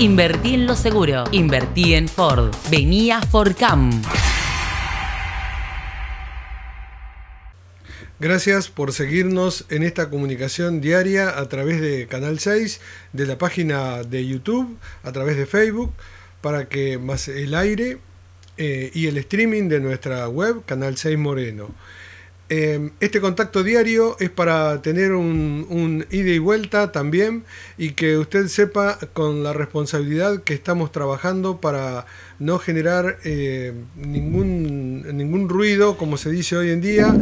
Invertí en lo seguro. Invertí en Ford. Venía Fordcam. Gracias por seguirnos en esta comunicación diaria a través de Canal 6, de la página de YouTube, a través de Facebook, para que más el aire eh, y el streaming de nuestra web, Canal 6 Moreno. Em, este contacto diario es para tener un, ida y vuelta también y que usted sepa con la responsabilidad que estamos trabajando para no generar eh, ningún, ningún ruido, como se dice hoy en día,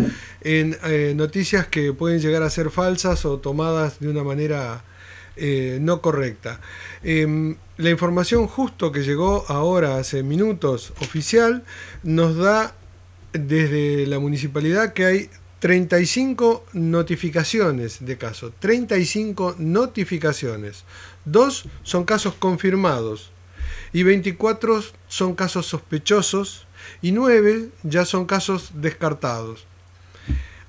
en eh, noticias que pueden llegar a ser falsas o tomadas de una manera eh, no correcta. Em, la información justo que llegó ahora hace minutos oficial nos da desde la municipalidad que hay 35 notificaciones de casos, 35 notificaciones. Dos son casos confirmados y 24 son casos sospechosos y 9 ya son casos descartados.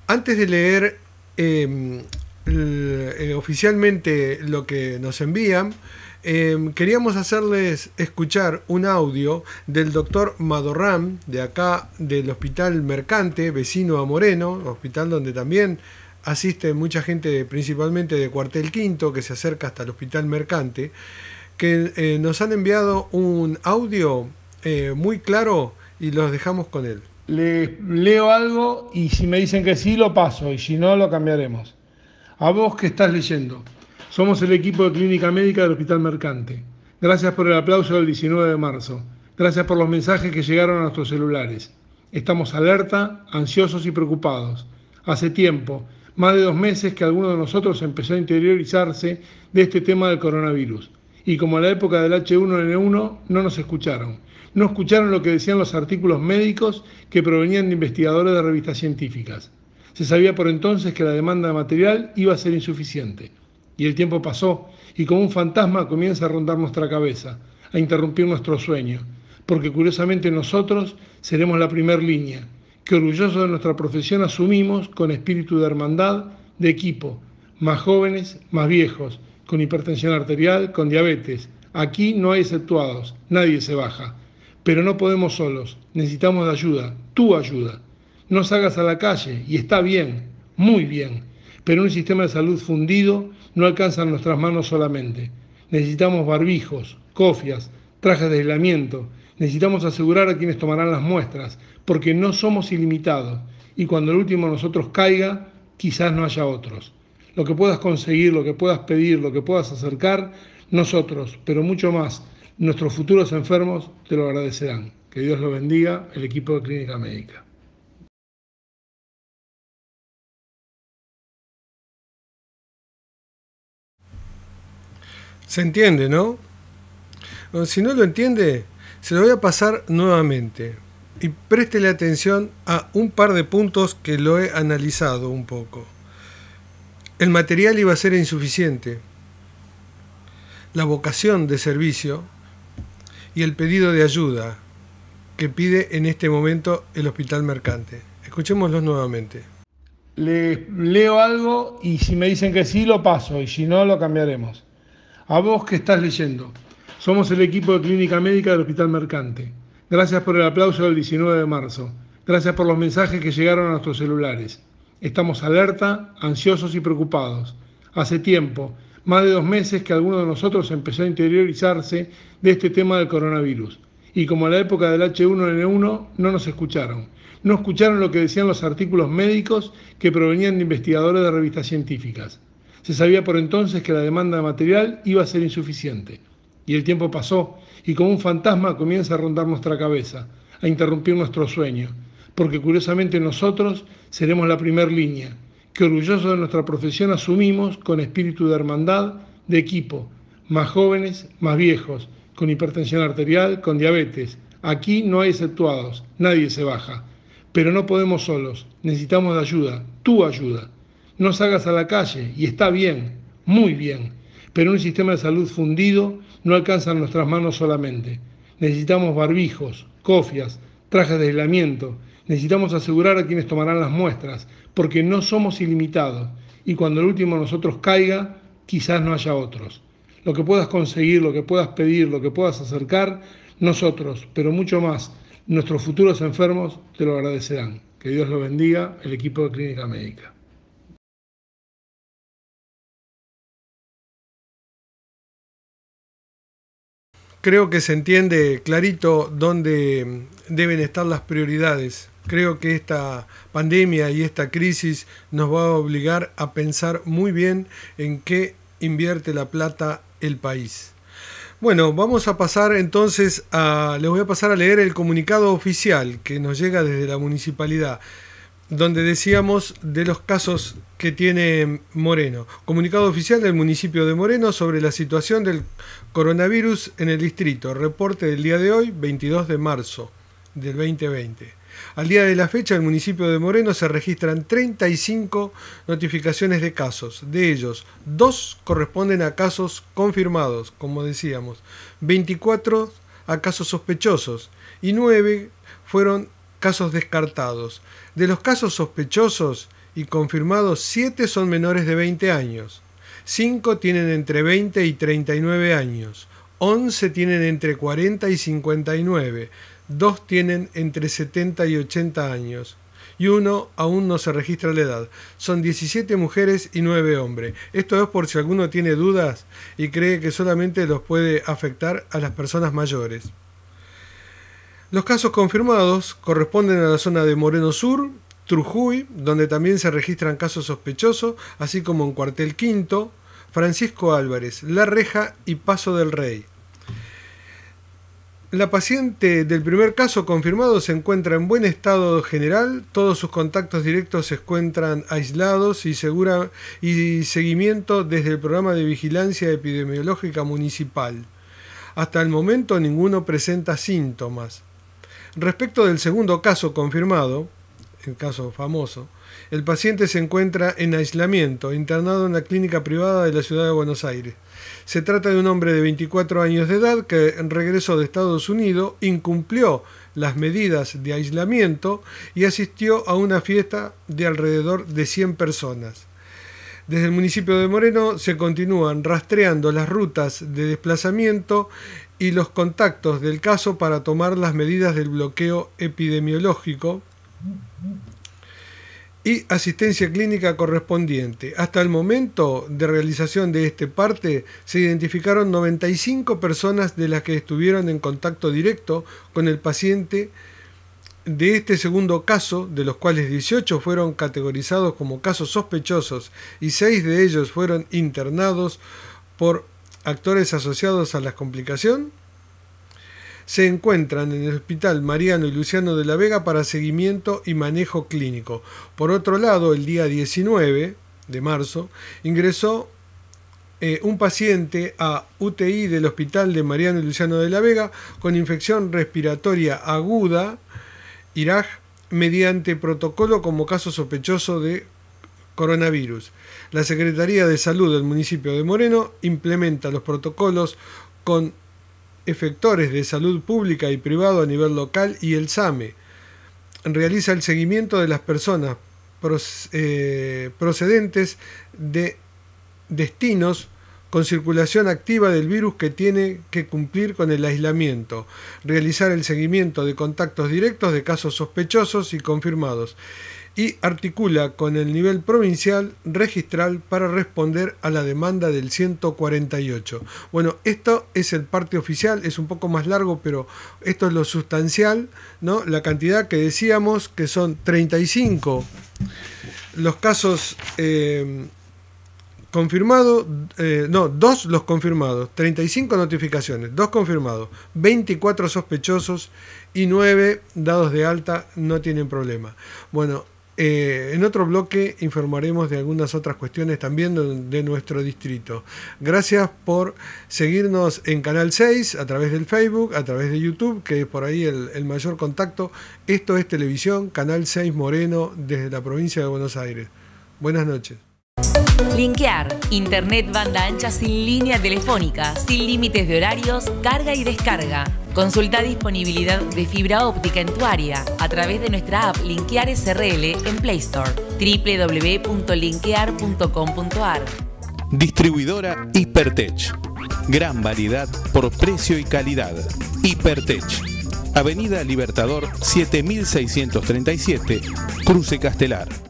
Antes de leer em, eh, eh, oficialmente lo que nos envían, em, queríamos hacerles escuchar un audio del doctor Madorram, de acá del Hospital Mercante, vecino a Moreno, hospital donde también asiste mucha gente, principalmente de Cuartel Quinto, que se acerca hasta el Hospital Mercante, que eh, nos han enviado un audio muy claro y los dejamos con él. Les leo algo y si me dicen que sí, lo paso, y si no, lo cambiaremos a vos que estás leyendo. Somos el equipo de Clínica Médica del Hospital Mercante. Gracias por el aplauso del 19 de marzo. Gracias por los mensajes que llegaron a nuestros celulares. Estamos alerta, ansiosos y preocupados. Hace tiempo, más de dos meses que alguno de nosotros empezó a interiorizarse de este tema del coronavirus. Y como en la época del H1N1, no nos escucharon. No escucharon lo que decían los artículos médicos que provenían de investigadores de revistas científicas. Se sabía por entonces que la demanda de material iba a ser insuficiente. Y el tiempo pasó, y como un fantasma comienza a rondar nuestra cabeza, a interrumpir nuestro sueño, porque curiosamente nosotros seremos la primer línea, que orgullosos de nuestra profesión asumimos con espíritu de hermandad, de equipo, más jóvenes, más viejos, con hipertensión arterial, con diabetes. Aquí no hay exceptuados, nadie se baja. Pero no podemos solos, necesitamos de ayuda, tu ayuda no salgas a la calle y está bien, muy bien, pero un sistema de salud fundido no alcanza en nuestras manos solamente. Necesitamos barbijos, cofias, trajes de aislamiento, necesitamos asegurar a quienes tomarán las muestras, porque no somos ilimitados y cuando el último de nosotros caiga, quizás no haya otros. Lo que puedas conseguir, lo que puedas pedir, lo que puedas acercar, nosotros, pero mucho más, nuestros futuros enfermos te lo agradecerán. Que Dios lo bendiga, el equipo de Clínica Médica. Se entiende, ¿no? si no lo entiende, se lo voy a pasar nuevamente. Y préstele atención a un par de puntos que lo he analizado un poco. El material iba a ser insuficiente. La vocación de servicio y el pedido de ayuda que pide en este momento el hospital mercante. Escuchémoslos nuevamente. Le leo algo y si me dicen que sí, lo paso y si no, lo cambiaremos. A vos que estás leyendo. Somos el equipo de Clínica Médica del Hospital Mercante. Gracias por el aplauso del 19 de marzo. Gracias por los mensajes que llegaron a nuestros celulares. Estamos alerta, ansiosos y preocupados. Hace tiempo, más de dos meses que alguno de nosotros empezó a interiorizarse de este tema del coronavirus. Y como en la época del H1N1, no nos escucharon. No escucharon lo que decían los artículos médicos que provenían de investigadores de revistas científicas. Se sabía por entonces que la demanda de material iba a ser insuficiente. Y el tiempo pasó, y como un fantasma comienza a rondar nuestra cabeza, a interrumpir nuestro sueño, porque curiosamente nosotros seremos la primer línea, que orgullosos de nuestra profesión asumimos con espíritu de hermandad, de equipo, más jóvenes, más viejos, con hipertensión arterial, con diabetes. Aquí no hay exceptuados, nadie se baja. Pero no podemos solos, necesitamos de ayuda, tu ayuda no salgas a la calle y está bien, muy bien, pero un sistema de salud fundido no alcanza en nuestras manos solamente. Necesitamos barbijos, cofias, trajes de aislamiento, necesitamos asegurar a quienes tomarán las muestras, porque no somos ilimitados y cuando el último de nosotros caiga, quizás no haya otros. Lo que puedas conseguir, lo que puedas pedir, lo que puedas acercar, nosotros, pero mucho más, nuestros futuros enfermos te lo agradecerán. Que Dios lo bendiga, el equipo de Clínica Médica. creo que se entiende clarito dónde deben estar las prioridades. Creo que esta pandemia y esta crisis nos va a obligar a pensar muy bien en qué invierte la plata el país. Bueno, vamos a pasar entonces a. Les voy a pasar a leer el comunicado oficial que nos llega desde la municipalidad donde decíamos de los casos que tiene Moreno. Comunicado oficial del municipio de Moreno sobre la situación del coronavirus en el distrito. Reporte del día de hoy, 22 de marzo del 2020. Al día de la fecha, el municipio de Moreno se registran 35 notificaciones de casos. De ellos, dos corresponden a casos confirmados, como decíamos, 24 a casos sospechosos y 9 fueron casos descartados. De los casos sospechosos y confirmados, 7 son menores de 20 años, 5 tienen entre 20 y 39 años, 11 tienen entre 40 y 59, 2 tienen entre 70 y 80 años. Y uno aún no se registra la edad. Son 17 mujeres y 9 hombres. Esto es por si alguno tiene dudas y cree que solamente los puede afectar a las personas mayores. Los casos confirmados corresponden a la zona de Moreno Sur, Trujuy, donde también se registran casos sospechosos, así como en Cuartel Quinto, Francisco Álvarez, La Reja y Paso del Rey. La paciente del primer caso confirmado se encuentra en buen estado general, todos sus contactos directos se encuentran aislados y, segura, y seguimiento desde el programa de vigilancia epidemiológica municipal. Hasta el momento ninguno presenta síntomas. Respecto del segundo caso confirmado, el caso famoso, el paciente se encuentra en aislamiento, internado en la clínica privada de la ciudad de Buenos Aires. Se trata de un hombre de 24 años de edad que regreso de Estados Unidos, incumplió las medidas de aislamiento y asistió a una fiesta de alrededor de 100 personas. Desde el municipio de Moreno se continúan rastreando las rutas de desplazamiento y los contactos del caso para tomar las medidas del bloqueo epidemiológico y asistencia clínica correspondiente. Hasta el momento de realización de este parte se identificaron 95 personas de las que estuvieron en contacto directo con el paciente de este segundo caso, de los cuales 18 fueron categorizados como casos sospechosos y 6 de ellos fueron internados por actores asociados a la complicación, se encuentran en el Hospital Mariano y Luciano de la Vega para seguimiento y manejo clínico. Por otro lado, el día 19 de marzo ingresó eh, un paciente a UTI del Hospital de Mariano y Luciano de la Vega con infección respiratoria aguda, IRAG, mediante protocolo como caso sospechoso de coronavirus. La Secretaría de Salud del municipio de Moreno implementa los protocolos con efectores de salud pública y privado a nivel local y el SAME. Realiza el seguimiento de las personas eh, procedentes de destinos con circulación activa del virus que tiene que cumplir con el aislamiento, realizar el seguimiento de contactos directos de casos sospechosos y confirmados y articula con el nivel provincial registral para responder a la demanda del 148. Bueno, esto es el parte oficial, es un poco más largo, pero esto es lo sustancial, ¿no? La cantidad que decíamos que son 35 los casos eh, confirmados, eh, no, dos los confirmados, 35 notificaciones, dos confirmados, 24 sospechosos y 9 dados de alta no tienen problema. Bueno, eh, en otro bloque informaremos de algunas otras cuestiones también de, nuestro distrito. Gracias por seguirnos en Canal 6, a través del Facebook, a través de YouTube, que es por ahí el mayor contacto. Esto es Televisión, Canal 6 Moreno, desde la provincia de Buenos Aires. Buenas noches. Linkear. Internet banda ancha sin línea telefónica, sin límites de horarios, carga y descarga. Consulta disponibilidad de fibra óptica en tu área a través de nuestra app Linkear SRL en Play Store. www.linkear.com.ar Distribuidora Hipertech. Gran variedad por precio y calidad. Hipertech. Avenida Libertador 7637, Cruce Castelar.